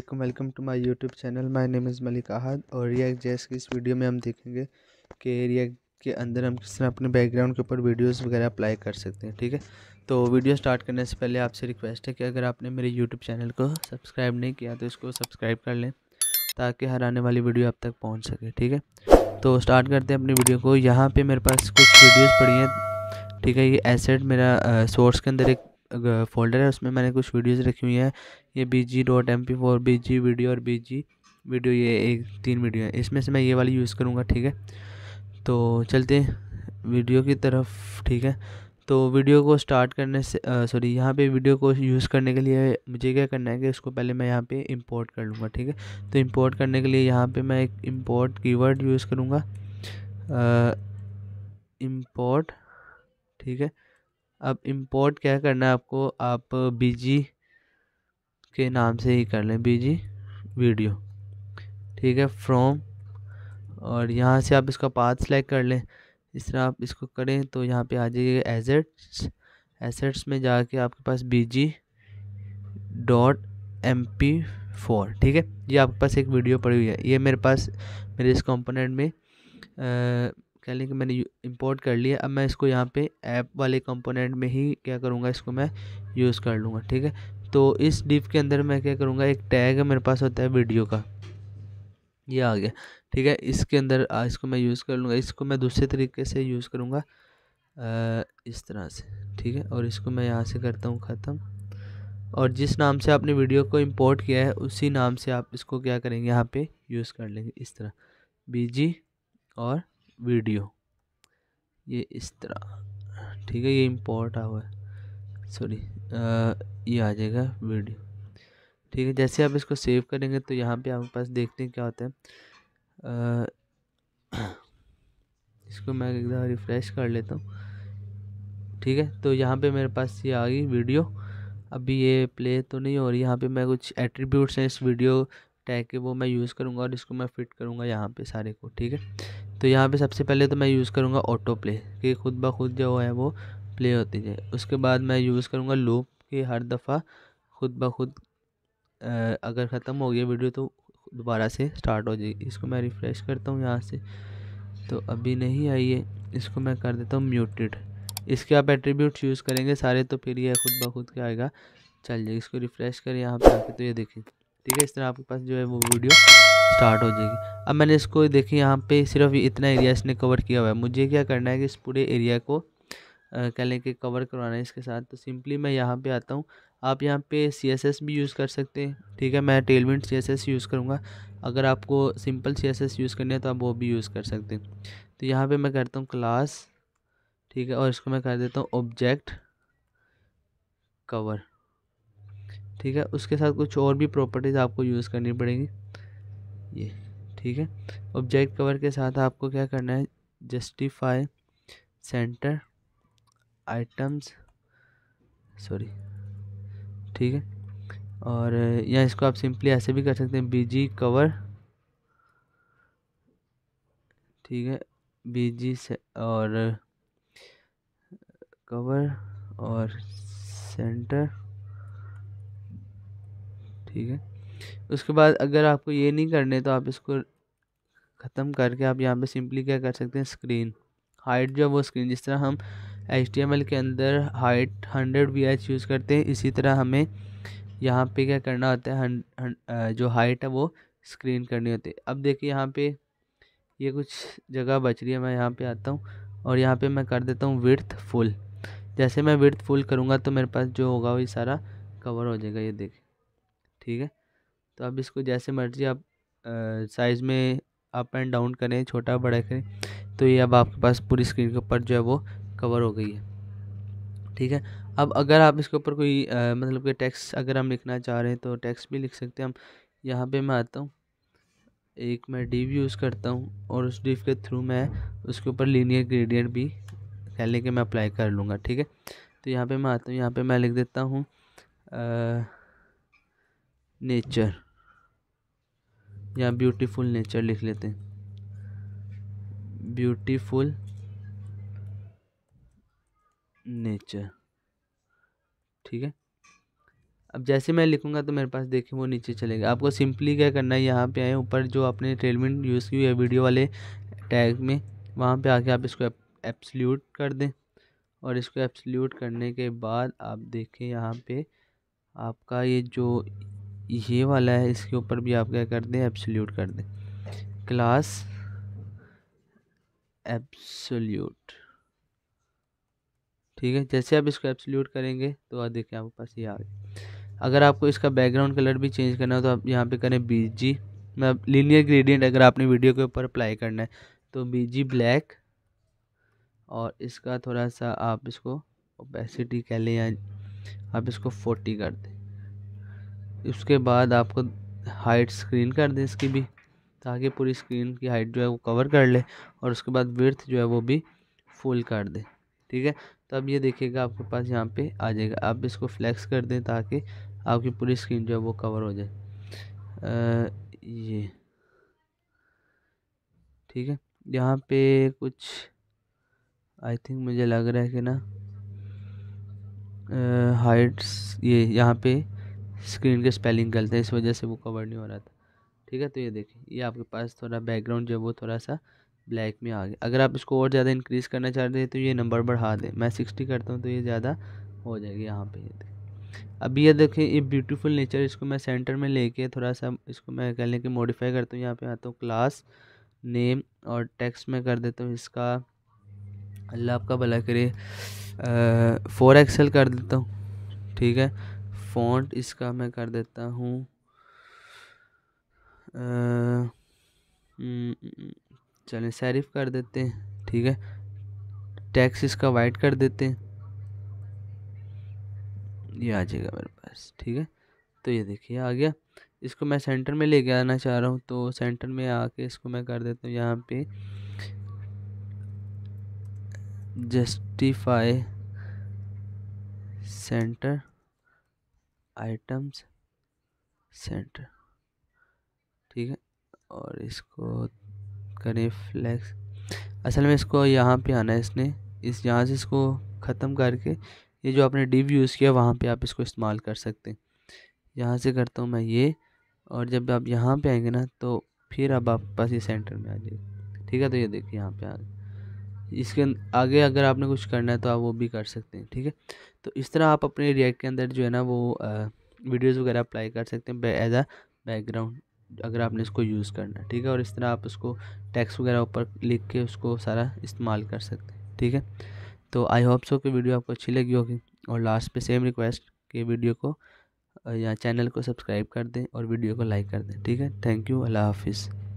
अल्लाम welcome to my YouTube channel my name is Malik Ahad और React जैस की इस वीडियो में हम देखेंगे कि रिएक्ट के अंदर हम किस तरह अपने बैकग्राउंड के ऊपर वीडियोस वगैरह अप्लाई कर सकते हैं ठीक है तो वीडियो स्टार्ट करने से पहले आपसे रिक्वेस्ट है कि अगर आपने मेरे यूट्यूब चैनल को सब्सक्राइब नहीं किया तो इसको सब्सक्राइब कर लें ताकि हर आने वाली वीडियो आप तक पहुँच सके ठीक है तो स्टार्ट करते हैं अपनी वीडियो को यहाँ पर मेरे पास कुछ वीडियोज़ पड़ी हैं ठीक है ये एसेट मेरा सोर्स के अंदर एक फोल्डर है उसमें मैंने कुछ वीडियोस रखी हुई हैं ये B G dot M P four B G video और बी जी वीडियो ये एक तीन वीडियो है इसमें से मैं ये वाली यूज़ करूँगा ठीक है तो चलते हैं वीडियो की तरफ ठीक है तो वीडियो को स्टार्ट करने से सॉरी यहाँ पे वीडियो को यूज़ करने के लिए मुझे क्या करना है कि उसको पहले मैं यहाँ पे इंपोर्ट कर लूँगा ठीक है तो इंपोर्ट करने के लिए यहाँ पे मैं एक इंपोर्ट कीवर्ड यूज़ करूँगा इंपोर्ट ठीक है अब इंपोर्ट क्या करना है आपको आप बीजी के नाम से ही कर लें बीजी वीडियो ठीक है फ्रॉम और यहाँ से आप इसका पाथ सेलेक्ट कर लें इस तरह आप इसको करें तो यहाँ पे आ जाइएगा एजेट्स एसेट्स में जाके आपके पास BG dot M P four ठीक है ये आपके पास एक वीडियो पड़ी हुई है ये मेरे पास मेरे इस कंपोनेंट में आ, कह लें कि मैंने इंपोर्ट कर लिया अब मैं इसको यहाँ पे ऐप वाले कंपोनेंट में ही क्या करूँगा इसको मैं यूज़ कर लूँगा ठीक है तो इस डिप के अंदर मैं क्या करूँगा एक टैग है मेरे पास होता है वीडियो का ये आ गया ठीक है इसके अंदर इसको मैं यूज़ कर लूँगा इसको मैं दूसरे तरीके से यूज़ करूँगा इस तरह से ठीक है और इसको मैं यहाँ से करता हूँ ख़त्म और जिस नाम से आपने वीडियो को इंपोर्ट किया है उसी नाम से आप इसको क्या करेंगे यहाँ पे यूज़ कर लेंगे इस तरह बीजी और वीडियो ये इस तरह ठीक है ये इम्पोर्ट आ हुआ है सॉरी ये आ जाएगा वीडियो ठीक है जैसे आप इसको सेव करेंगे तो यहाँ पे आपके पास देखते हैं क्या होता है आ, इसको मैं एक बार रिफ़्रेश कर लेता हूँ ठीक है तो यहाँ पे मेरे पास ये आ गई वीडियो अभी ये प्ले तो नहीं हो रही यहाँ पे मैं कुछ एट्रीब्यूट्स हैं इस वीडियो टैग के वो मैं यूज़ करूँगा और इसको मैं फिट करूँगा यहाँ पे सारे को ठीक है तो यहाँ पे सबसे पहले तो मैं यूज़ करूँगा ऑटो प्ले कि खुद ब खुद जो है वो प्ले होती है उसके बाद मैं यूज़ करूँगा लूप कि हर दफ़ा खुद ब खुद अगर ख़त्म हो गया वीडियो तो दोबारा से स्टार्ट हो जाएगी इसको मैं रिफ़्रेश करता हूँ यहाँ से तो अभी नहीं आई है इसको मैं कर देता हूँ म्यूटेड इसके आप एट्रीब्यूट यूज़ करेंगे सारे तो फिर ये खुद ब खुद क्या आएगा चल जाएगी इसको रिफ़्रेश करें यहाँ पर आके तो ये देखें ठीक है इस तरह आपके पास जो है वो वीडियो स्टार्ट हो जाएगी अब मैंने इसको देखिए यहाँ पे सिर्फ इतना एरिया इसने कवर किया हुआ है मुझे क्या करना है कि इस पूरे एरिया को कह लें कि कवर करवाना है इसके साथ तो सिंपली मैं यहाँ पे आता हूँ आप यहाँ पे सी एस एस भी यूज़ कर सकते हैं ठीक है मैं टेलमेंट सी एस एस यूज़ करूँगा अगर आपको simple C S S use करनी है तो आप वो भी यूज़ कर सकते हैं तो यहाँ पर मैं करता हूँ क्लास ठीक है और इसको मैं कर देता हूँ ऑब्जेक्ट कवर ठीक है उसके साथ कुछ और भी प्रॉपर्टीज़ आपको यूज़ करनी पड़ेगी ये ठीक है ऑब्जेक्ट कवर के साथ आपको क्या करना है जस्टिफाई सेंटर आइटम्स सॉरी ठीक है और या इसको आप सिंपली ऐसे भी कर सकते हैं बीजी कवर ठीक है बीजी से और कवर और सेंटर ठीक है उसके बाद अगर आपको ये नहीं करने तो आप इसको ख़त्म करके आप यहाँ पे सिंपली क्या कर सकते हैं स्क्रीन हाइट जो है वो स्क्रीन जिस तरह हम एच के अंदर हाइट हंड्रेड वी यूज़ करते हैं इसी तरह हमें यहाँ पे क्या करना होता है हन, हन, जो हाइट है वो स्क्रीन करनी होती है अब देखिए यहाँ पे ये कुछ जगह बच रही है मैं यहाँ पे आता हूँ और यहाँ पे मैं कर देता हूँ विर्थ फुल जैसे मैं विर्थ फुल करूँगा तो मेरे पास जो होगा वही सारा कवर हो जाएगा ये देखें ठीक है तो आप इसको जैसे मर्ज़ी आप साइज़ में अप एंड डाउन करें छोटा बड़ा करें तो ये अब आपके पास पूरी स्क्रीन के ऊपर जो है वो कवर हो गई है ठीक है अब अगर आप इसके ऊपर कोई आ, मतलब कि टैक्स अगर हम लिखना चाह रहे हैं तो टैक्स भी लिख सकते हैं हम यहाँ पे मैं आता हूँ एक मैं डिव यूज़ करता हूँ और उस डिव के थ्रू मैं उसके ऊपर लीनियर ग्रेडियंट भी कह लें कि मैं अप्लाई कर लूँगा ठीक है तो यहाँ पे मैं आता हूँ यहाँ पे मैं लिख देता हूँ नेचर या ब्यूटीफुल नेचर लिख लेते हैं ब्यूटीफुल नेचर ठीक है अब जैसे मैं लिखूंगा तो मेरे पास देखिए वो नीचे चलेगा आपको सिंपली क्या करना है यहाँ पे आए ऊपर जो आपने ट्रेलमेंट यूज़ की हुई है वीडियो वाले टैग में वहाँ पे आके आप इसको एप्सल्यूट कर दें और इसको एप्सल्यूट करने के बाद आप देखें यहाँ पे आपका ये जो ये वाला है इसके ऊपर भी आप क्या कर दें एब्सोल्यूट कर दें क्लास एब्सोल्यूट ठीक है जैसे आप इसको एब्सोल्यूट करेंगे तो आप देखें आपके पास ये आ गया अगर आपको इसका बैकग्राउंड कलर भी चेंज करना हो तो आप यहाँ पे करें बी जी मैं लीनियर ग्रेडियंट अगर आपने वीडियो के ऊपर अप्लाई करना है तो बी जी ब्लैक और इसका थोड़ा सा आप इसको ओपेसिटी कह लें या आप इसको फोर्टी कर दें उसके बाद आपको हाइट स्क्रीन कर दें इसकी भी ताकि पूरी स्क्रीन की हाइट जो है वो कवर कर ले और उसके बाद विर्थ जो है वो भी फुल कर दें ठीक है तो अब ये देखिएगा आपके पास यहाँ पे आ जाएगा आप इसको फ्लैक्स कर दें ताकि आपकी पूरी स्क्रीन जो है वो कवर हो जाए आ, ये ठीक है यहाँ पे कुछ आई थिंक मुझे लग रहा है कि ना हाइट्स ये यहाँ पे स्क्रीन के स्पेलिंग गलत है इस वजह से वो कवर नहीं हो रहा था ठीक है तो ये देखिए ये आपके पास थोड़ा बैकग्राउंड जो है वो थोड़ा सा ब्लैक में आ गया अगर आप इसको और ज़्यादा इंक्रीज़ करना चाहते हैं तो ये नंबर बढ़ा दें मैं सिक्सटी करता हूँ तो ये ज़्यादा हो जाएगी यहाँ पर ये अब ये देखें ये ब्यूटीफुल नेचर इसको मैं सेंटर में लेके थोड़ा सा इसको मैं कह लें कि मॉडिफाई करता हूँ यहाँ पे आता हूँ क्लास नेम और टेक्स्ट में कर देता हूँ इसका अल्लाह आपका भला करे फ़ोर एक्सेल कर देता हूँ ठीक है फ़ॉन्ट इसका मैं कर देता हूँ हम्म, हम्म, चलें सैरिफ कर देते हैं ठीक है टैक्स इसका वाइट कर देते हैं ये आ जाएगा मेरे पास ठीक है तो ये देखिए आ गया इसको मैं सेंटर में लेके आना चाह रहा हूँ तो सेंटर में आके इसको मैं कर देता हूँ यहाँ पे जस्टिफाई सेंटर आइटम्स सेंटर ठीक है और इसको करें फ्लैक्स असल में इसको यहाँ पे आना है इसने इस यहाँ से इसको ख़त्म करके ये जो आपने डिव यूज़ किया वहाँ पे आप इसको इस्तेमाल कर सकते हैं यहाँ से करता हूँ मैं ये और जब आप यहाँ पे आएंगे ना तो फिर अब आप बस ये सेंटर में आ जाइए ठीक है तो ये देखिए यहाँ पे आ गए इसके अं-, आगे अगर आपने कुछ करना है तो आप वो भी कर सकते हैं ठीक है तो इस तरह आप अपने रिएक्ट के अंदर जो है ना वो वीडियोस वगैरह अप्लाई कर सकते हैं एज आ बैकग्राउंड अगर आपने इसको यूज़ करना है ठीक है और इस तरह आप उसको टैक्स वगैरह ऊपर लिख के उसको सारा इस्तेमाल कर सकते हैं ठीक है तो आई होप सो कि वीडियो आपको अच्छी लगी होगी और लास्ट पे सेम रिक्वेस्ट कि वीडियो को या चैनल को सब्सक्राइब कर दें और वीडियो को लाइक कर दें ठीक है थैंक यू अल्लाह हाफिज़